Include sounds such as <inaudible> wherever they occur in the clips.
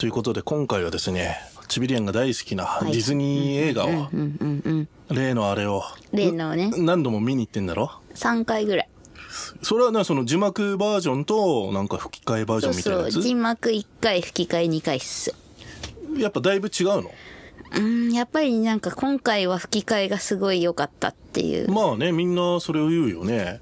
ということで今回はですねチビリアンが大好きなディズニー映画を、例のあれを例のね何度も見に行ってんだろ3回ぐらいそれはねその字幕バージョンとなんか吹き替えバージョンみたいなやつ字幕1回吹き替え2回っすやっぱだいぶ違うのうんやっぱりなんか今回は吹き替えがすごい良かったっていうまあねみんなそれを言うよね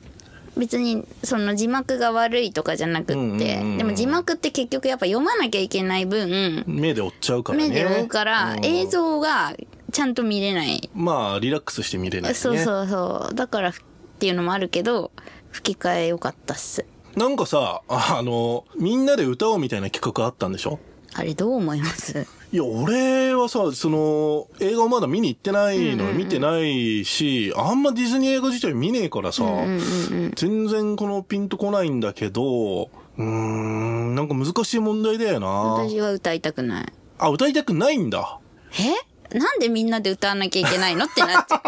別にその字幕が悪いとかじゃなくって、うんうんうんでも字幕って結局やっぱ読まなきゃいけない分目で追っちゃうからね目で追うから、映像がちゃんと見れないまあリラックスして見れない、ね、そうそうそうだからっていうのもあるけど吹き替え良かったっすなんかさあのみんなで歌おうみたいな企画あったんでしょあれどう思いますいや、俺はさ、その、映画をまだ見に行ってないの、見てないし、あんまディズニー映画自体見ねえからさ、全然このピンとこないんだけど、うん、なんか難しい問題だよな。私は歌いたくない。あ、歌いたくないんだ。えなんでみんなで歌わなきゃいけないのってなっちゃう。<laughs>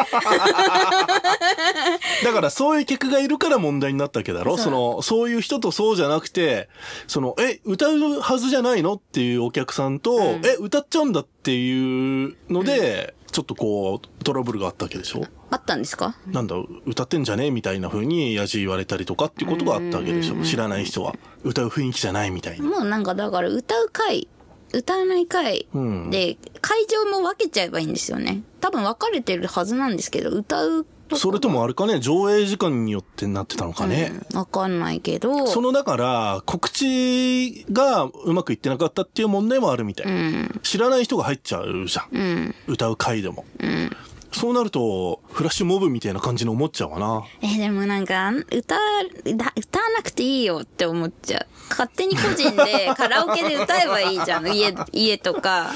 だからそういう客がいるから問題になったわけだろその、そういう人とそうじゃなくて、その、え、歌うはずじゃないのっていうお客さんと、うん、え、歌っちゃうんだっていうので、うん、ちょっとこう、トラブルがあったわけでしょあったんですかなんだ、歌ってんじゃねえみたいな風にやじ言われたりとかっていうことがあったわけでしょ知らない人は。歌う雰囲気じゃないみたいな。もうなんかだから歌う回歌わない会で、会場も分けちゃえばいいんですよね。多分分かれてるはずなんですけど、歌うそれともあれかね、上映時間によってなってたのかね。わ、うん、かんないけど。そのだから、告知がうまくいってなかったっていう問題もあるみたい。うん、知らない人が入っちゃうじゃん。うん、歌う回でも。うんそうなると、フラッシュモブみたいな感じに思っちゃうわな。え、でもなんか、歌、歌わなくていいよって思っちゃう。勝手に個人で <laughs> カラオケで歌えばいいじゃん。家、家とか。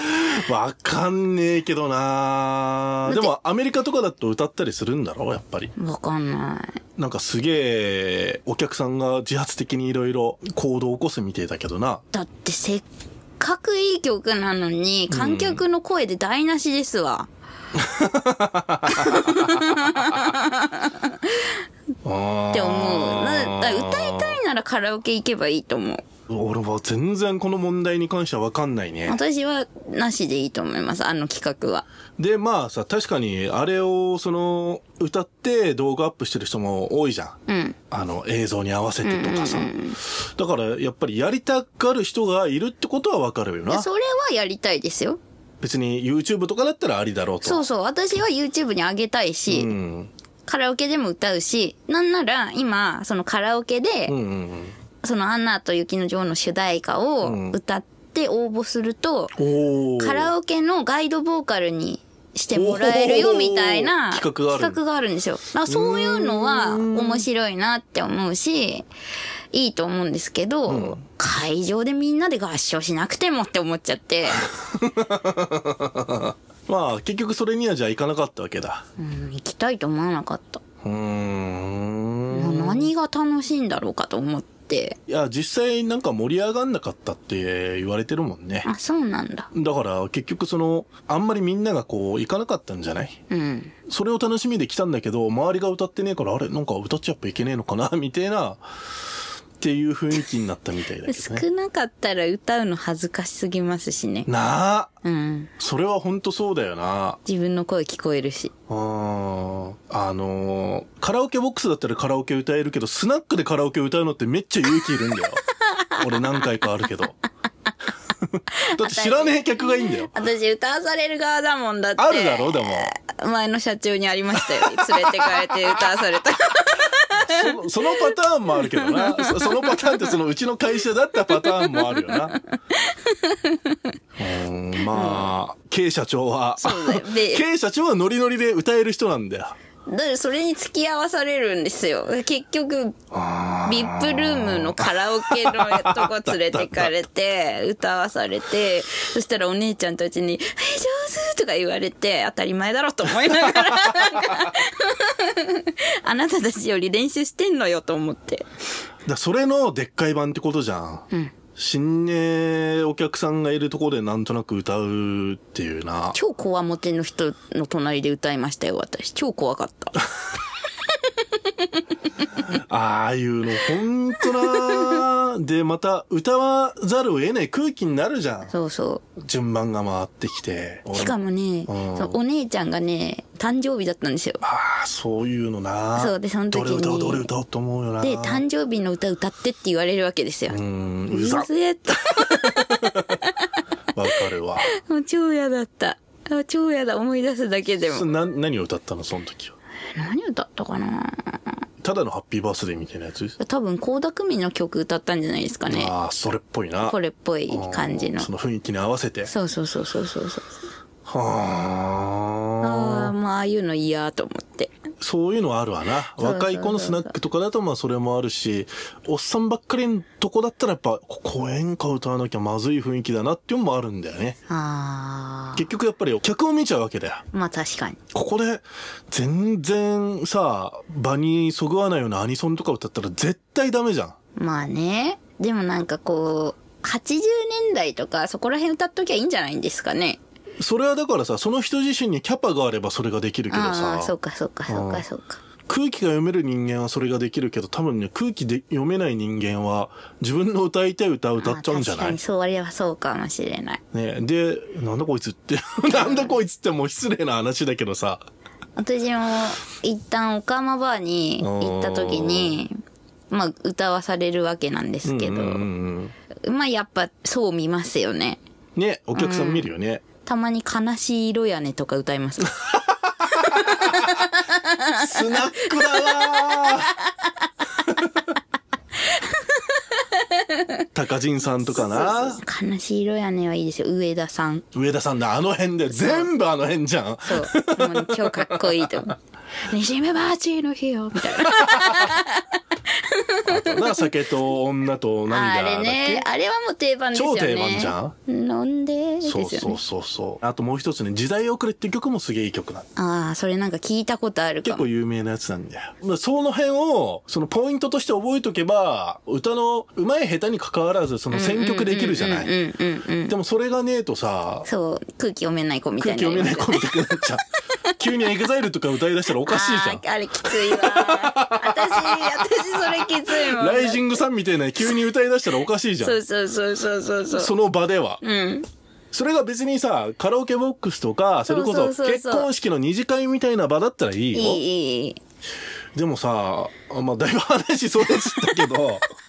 わかんねえけどなでもアメリカとかだと歌ったりするんだろうやっぱり。わかんない。なんかすげえ、お客さんが自発的にいろいろ行動を起こすみてえだけどな。だってせっかくいい曲なのに、観客の声で台無しですわ。うん <laughs> って思う。な歌いたいならカラオケ行けばいいと思う。俺は全然この問題に関しては分かんないね。私はなしでいいと思います、あの企画は。で、まあさ、確かにあれをその歌って動画アップしてる人も多いじゃん。うん。あの映像に合わせてとかさ。うんうんうん、だからやっぱりやりたがる人がいるってことは分かるよな。それはやりたいですよ。別に YouTube とかだったらありだろうと。そうそう。私は YouTube に上げたいし、うん、カラオケでも歌うし、なんなら今、そのカラオケで、うんうんうん、そのアンナと雪の女王の主題歌を歌って応募すると、うん、カラオケのガイドボーカルにしてもらえるよみたいな企画があるんですよ。そういうのは面白いなって思うし、いいと思うんですけど、うん、会場でみんなで合唱しなくてもって思っちゃって。<laughs> まあ結局それにはじゃあ行かなかったわけだ。うん、行きたいと思わなかった。うん。何が楽しいんだろうかと思って。っていや実際なんか盛り上がんなかったって言われてるもんねあそうなんだだから結局そのあんまりみんながこう行かなかったんじゃないうんそれを楽しみで来たんだけど周りが歌ってねえからあれなんか歌っちゃやっぱいけねえのかなみたいなっていう雰囲気になったみたいだけどね。少なかったら歌うの恥ずかしすぎますしね。なあ。うん。それは本当そうだよな。自分の声聞こえるし。うん。あのー、カラオケボックスだったらカラオケ歌えるけど、スナックでカラオケ歌うのってめっちゃ勇気いるんだよ。<laughs> 俺何回かあるけど。<laughs> だって知らねえ客がいいんだよ。私歌わされる側だもんだって。あるだろうでも。前の社長にありましたよ。連れて帰って歌わされた。そのパターンもあるけどな <laughs> そのパターンってそのうちの会社だったパターンもあるよなまあ、K 社長は K 社長はノリノリで歌える人なんだよだそれに付き合わされるんですよ。結局、ビップルームのカラオケのとこ連れてかれて、歌わされて、そしたらお姉ちゃんたちに、え、上手とか言われて、当たり前だろと思いながら、あなたたちより練習してんのよと思って。だそれのでっかい版ってことじゃん。うん新鋭お客さんがいるところでなんとなく歌うっていうな。超怖もての人の隣で歌いましたよ、私。超怖かった。<laughs> ああいうの、ほんとなで、また、歌わざるを得ない空気になるじゃん。そうそう。順番が回ってきて。しかもね、うん、お姉ちゃんがね、誕生日だったんですよ。ああ、そういうのな。そうで、その時に。どれ歌う、どれ歌うと思うよな。で、誕生日の歌歌ってって言われるわけですよ。うん、うざっ。<laughs> わかるわ。もう超嫌だった。あ超嫌だ、思い出すだけでも。な何を歌ったの、その時は。何歌ったかなただのハッピーバースデーみたいなやつ多分、倖田來未の曲歌ったんじゃないですかね。ああ、それっぽいな。これっぽい感じの。その雰囲気に合わせて。そうそうそうそうそうそう。はあ。まあああいうの嫌と思って。そういうのはあるわな。若い子のスナックとかだとまあそれもあるし、おっさんばっかりのとこだったらやっぱ、ここ演歌歌わなきゃまずい雰囲気だなっていうのもあるんだよね。結局やっぱり客を見ちゃうわけだよ。まあ確かに。ここで、全然さ、場にそぐわないようなアニソンとか歌ったら絶対ダメじゃん。まあね。でもなんかこう、80年代とかそこら辺歌っときゃいいんじゃないんですかね。それはだからさその人自身にキャパがあればそれができるけどさあそうかそうかそうかそうか、空気が読める人間はそれができるけど多分ね空気で読めない人間は自分の歌いたい歌を歌っちゃうんじゃない確かにそうあれはそうかもしれない、ね、でなんだこいつって <laughs> なんだこいつってもう失礼な話だけどさ私も一旦おかまバーに行った時にまあ歌わされるわけなんですけど、うんうんうんうん、まあやっぱそう見ますよねねお客さん見るよね、うんたまに悲しい色やねとか歌います。<laughs> スナックだわ <laughs> 高人さんとかな悲しい色やねはいいですよ。上田さん。上田さんだ、あの辺で、全部あの辺じゃん。そう。もう日かっこいいと思う。<laughs> ねじめバーチーの日よ、みたいな。酒と女と涙だっけあれねあれはもう定番ですよね超定番じゃん飲んでですよ、ね、そうそうそうあともう一つね「時代遅れ」って曲もすげえいい曲なんああそれなんか聞いたことあるか結構有名なやつなんだよその辺をそのポイントとして覚えとけば歌の上手い下手に関わらずその選曲できるじゃないでもそれがねえとさそう空気読めない子みたいな、空気読めない子みたいになっちゃう <laughs> 急にエグザイルとか歌い出したらおかしいじゃんあれきついわ私それきついもん。ライジングさんみたいな急に歌い出したらおかしいじゃん。そうそうそうそうそうそう。その場では。うん。それが別にさ、カラオケボックスとか、それこそ結婚式の二次会みたいな場だったらいいよ。いい、いい。でもさ、まあ、だいぶ話それてたけど、<laughs>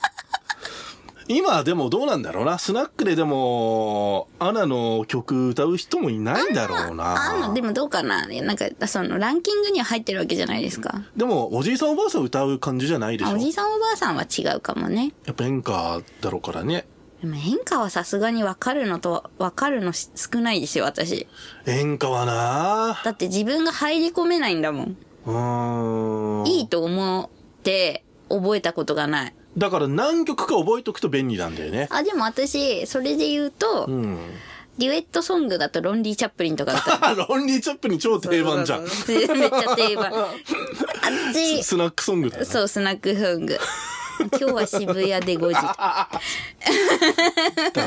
今でもどうなんだろうな。スナックででも、アナの曲歌う人もいないんだろうな。アナでもどうかな。なんか、その、ランキングには入ってるわけじゃないですか。でも、おじいさんおばあさん歌う感じじゃないでしょ。おじいさんおばあさんは違うかもね。やっぱ演歌だろうからね。でも演歌はさすがにわかるのとわかるの少ないですよ、私。演歌はなだって自分が入り込めないんだもん。うん。いいと思って覚えたことがない。だから何曲か覚えとくと便利なんだよね。あ、でも私、それで言うと、うんデュエットソングだとロンリー・チャップリンとかだったら。<laughs> ロンリー・チャップリン超定番じゃん。<laughs> めっちゃ定番。<laughs> あっち。スナックソングだ、ね、そう、スナックソング。<laughs> 今日は渋谷で5時。だか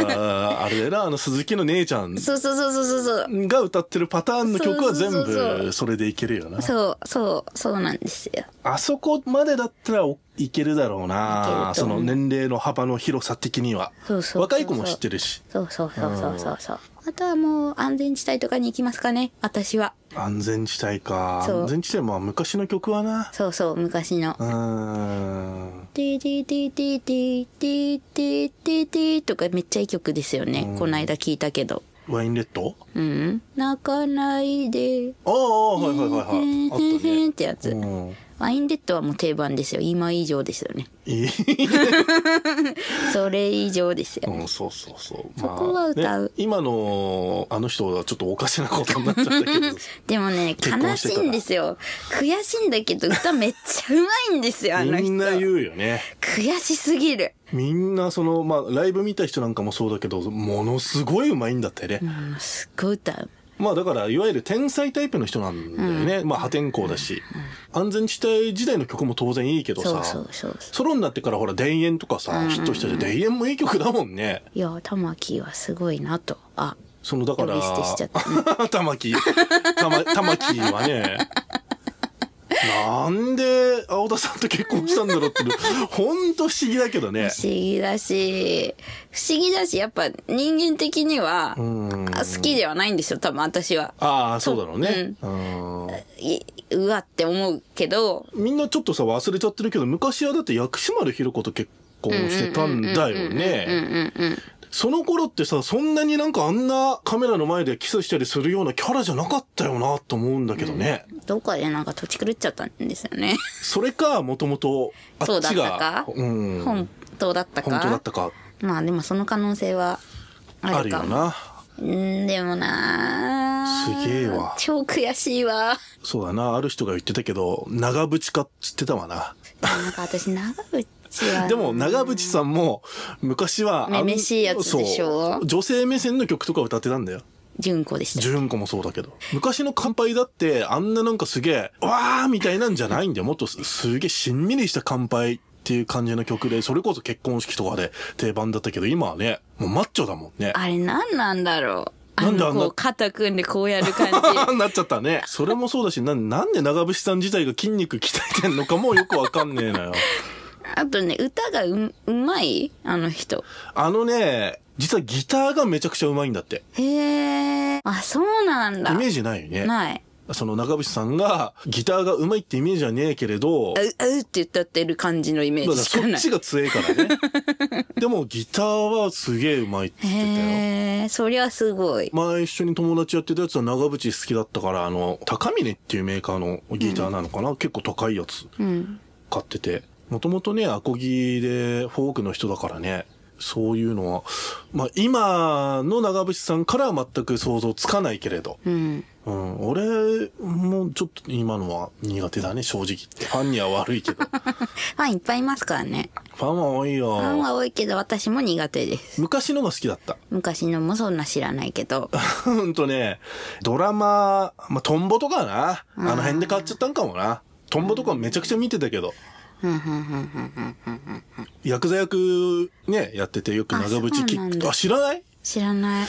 らあれだなあの鈴木の姉ちゃんそうそうそうそうそうが歌ってるパターンの曲は全部それでいけるよなそう、そう、そうなんですよ。あそこまでだったらいけるだろうな。その年齢の幅の広さ的には。そうそうそうそう若い子も知ってるし。そうそうそうそうそうそう。あとはもう安全地帯とかに行きますかね、私は。安全地帯か。安全地帯、も昔の曲はな。そうそう、昔の。うーん。ティてティーティティティティティティティとかめっちゃいい曲ですよね。この間聞いたけど。ワインレッドうん。泣かないで。ああ、はいはいはいはい。へんへんってやつ。ワインデッドはもう定番ですよ。今以上ですよね。<laughs> それ以上ですよ、うん、そうそうそう。まあ、そこは歌う、ね、今のあの人はちょっとおかしなことになっちゃったけど。<laughs> でもね、悲しいんですよ。悔しいんだけど、歌めっちゃうまいんですよ、あの人。みんな言うよね。悔しすぎる。みんなその、まあ、ライブ見た人なんかもそうだけど、ものすごいうまいんだってね。うん、すっごい歌う。まあだからいわゆる天才タイプの人なんだよね、うん、まあ破天荒だし、うんうん、安全地帯時代の曲も当然いいけどさソロになってからほら「田園」とかさ、ヒットしたじゃん田園もいい曲だもんねいや玉木はすごいなとあそのだから玉木玉木はねなんで青田さんと結婚したんだろうって本当不思議だけどね不思議だし不思議だしやっぱ人間的には好きではないんですよ多分私はああそうだろうね、うん、うわって思うけどみんなちょっとさ忘れちゃってるけど昔はだって薬師丸ひろ子と結婚してたんだよねその頃ってさ、そんなになんかあんなカメラの前でキスしたりするようなキャラじゃなかったよなと思うんだけどね。うん、どっかでなんか土地狂っちゃったんですよね。それか、もともと、あっちが。そうだったか、うん、本当だったか。本当だったか。まあでもその可能性はあるかあるよな。んでもなすげえわ。超悔しいわ。そうだな。ある人が言ってたけど、長渕かっつってたわな。なんか私長渕でも長渕さんも昔はめめしいやつでしょう女性目線の曲とか歌ってたんだよ純子でした純子もそうだけど昔の乾杯だってあんななんかすげえわーみたいなんじゃないんだよもっとすげえしんみりした乾杯っていう感じの曲でそれこそ結婚式とかで定番だったけど今はねもうマッチョだもんねあれ何なんだろうなんであんな。肩組んでこうやる感じ。<laughs> なっちゃったね。それもそうだし、ななんで長渕さん自体が筋肉鍛えてんのかもよくわかんねえなよ。あとね、歌がう、うまいあの人。あのね、実はギターがめちゃくちゃうまいんだって。へえ。あ、そうなんだ。イメージないよね。ない。その中渕さんが、ギターがうまいってイメージはねえけれど、う、うって歌ってる感じのイメージしかない。だからそっちが強いからね。<laughs> でもギターはすげえうまいって言ってたよ。へえ、そりゃすごい。前一緒に友達やってたやつは長渕好きだったから、あの、高峰っていうメーカーのギターなのかな、うん、結構高いやつ。うん。買ってて。もともとね、アコギでフォークの人だからね、そういうのは、まあ今の長渕さんからは全く想像つかないけれど、うん、うん、俺もちょっと今のは苦手だね、正直って。ファンには悪いけど。<laughs> ファンいっぱいいますからね。ファンは多いよ。ファンは多いけど私も苦手です。昔のが好きだった。昔のもそんな知らないけど。ほんとね、ドラマ、まあトンボとかな。あの辺で買っちゃったんかもな。トンボとかめちゃくちゃ見てたけど。うんクザ役ね、やっててよく長渕と。あ、知らない知らない。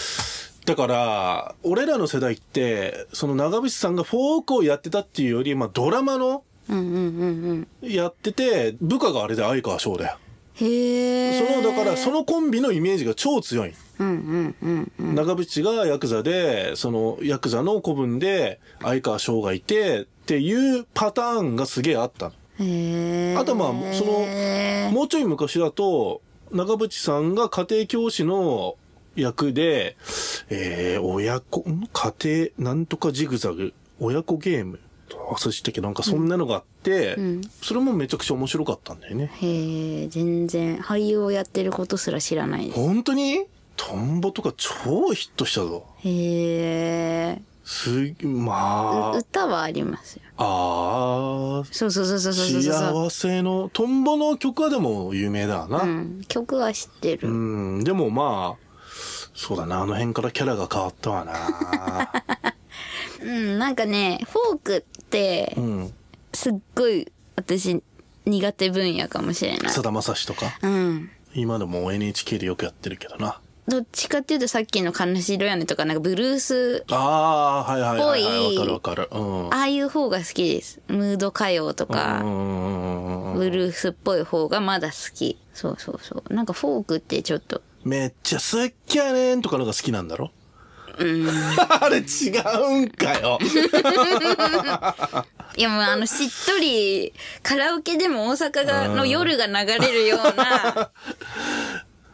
だから、俺らの世代って、その長渕さんがフォークをやってたっていうより、まあドラマの、やってて、部下があれで相川翔だよ。へその、だから、そのコンビのイメージが超強い。長渕がヤクザで、その、ヤクザの子分で、相川翔がいて、っていうパターンがすげえあったの。あとまあそのもうちょい昔だと長渕さんが家庭教師の役で、えー、親子、家庭、なんとかジグザグ、親子ゲーム。忘れしたけど、なんかそんなのがあって、うんうん、それもめちゃくちゃ面白かったんだよね。へえ、全然、俳優をやってることすら知らないです。本当にトンボとか超ヒットしたぞ。へえ。すまあ。歌はありますよ。ああ。そうそうそうそうそう幸せの、トンボの曲はでも有名だな。うん、曲は知ってる。うん、でもまあ、そうだな、あの辺からキャラが変わったわな。<laughs> うん、なんかね、フォークって、うん、すっごい私苦手分野かもしれない。さだまさしとか。うん。今でも NHK でよくやってるけどな。どっちかっていうとさっきの「悲しい色屋根」とかなんかブルースっぽいあ,、はいはいはいうん、ああいう方が好きですムード歌謡とかブルースっぽい方がまだ好きそうそうそうなんかフォークってちょっとめっちゃ好きやねんとかのが好きなんだろうん、<laughs> あれ違うんかよ <laughs> いやもうあのしっとりカラオケでも大阪がの夜が流れるような <laughs>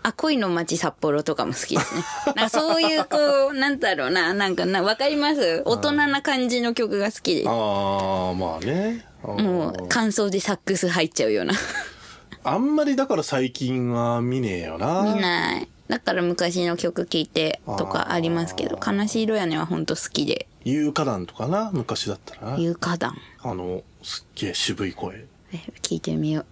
あ、恋の街札幌とかも好きですね。<laughs> なんかそういう、こう、なんだろうな、なんかな、わかります大人な感じの曲が好きです。ああ、まあね。あもう、感想でサックス入っちゃうような。<laughs> あんまりだから最近は見ねえよな。見ない。だから昔の曲聴いてとかありますけど、悲しい色やねはほんと好きで。有花壇とかな、昔だったら。有花壇。あの、すっげえ渋い声。聞いてみよう。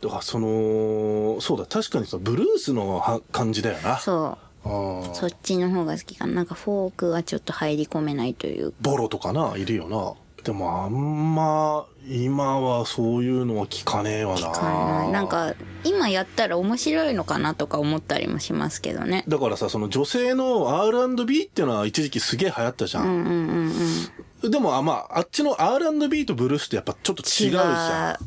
だからそのそうだ確かにそのブルースの感じだよなそうそっちの方が好きかななんかフォークはちょっと入り込めないというボロとかないるよなでもあんま今はそういうのは聞かねえわな聞かないなんか今やったら面白いのかなとか思ったりもしますけどねだからさその女性の R&B っていうのは一時期すげえ流行ったじゃん,、うんうんうんうん、でもあまああっちの R&B とブルースってやっぱちょっと違うじゃん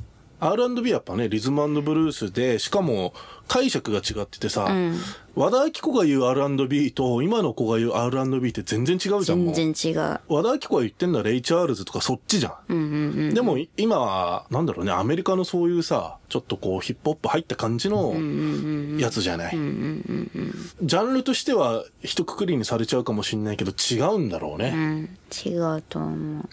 R&B やっぱね、リズムブルースで、しかも解釈が違っててさ、うん和田アキ子が言う R&B と今の子が言う R&B って全然違うじゃん全然違う和田アキ子が言ってんのはレイ・チャールズとかそっちじゃんうんうんうんうん、でも今はなんだろうねアメリカのそういうさちょっとこうヒップホップ入った感じのやつじゃない、うんうんうんジャンルとしては一括りにされちゃうかもしんないけど違うんだろうね、うん、違うと思う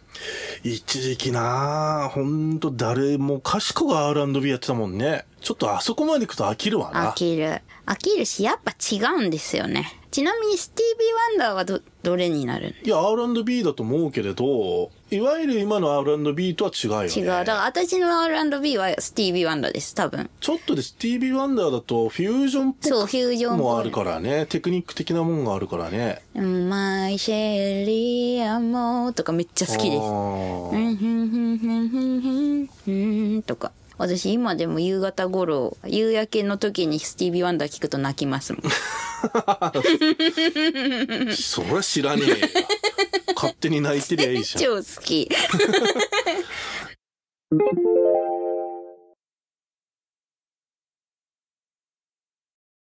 一時期なほんと誰もかしこが R&B やってたもんねちょっとあそこまで行くと飽きるわな。飽きる。飽きるし、やっぱ違うんですよね。ちなみにスティービー・ワンダーはど、どれになるいや、R&B だと思うけれど、いわゆる今の R&B とは違うよね。違う。だから私の R&B はスティービー・ワンダーです、多分。ちょっとでスティービー・ワンダーだとフュージョンっぽくそう、フュージョンもあるからね。テクニック的なもんがあるからね。マイ・シェリー・アモーとかめっちゃ好きです。うん、ふんふんふんふんふんとか。私今でも夕方頃、夕焼けの時にスティービー・ワンダー聞くと泣きますもん。そりゃ知らねえ勝手に泣いてりゃいいじゃん。<laughs> 超好き。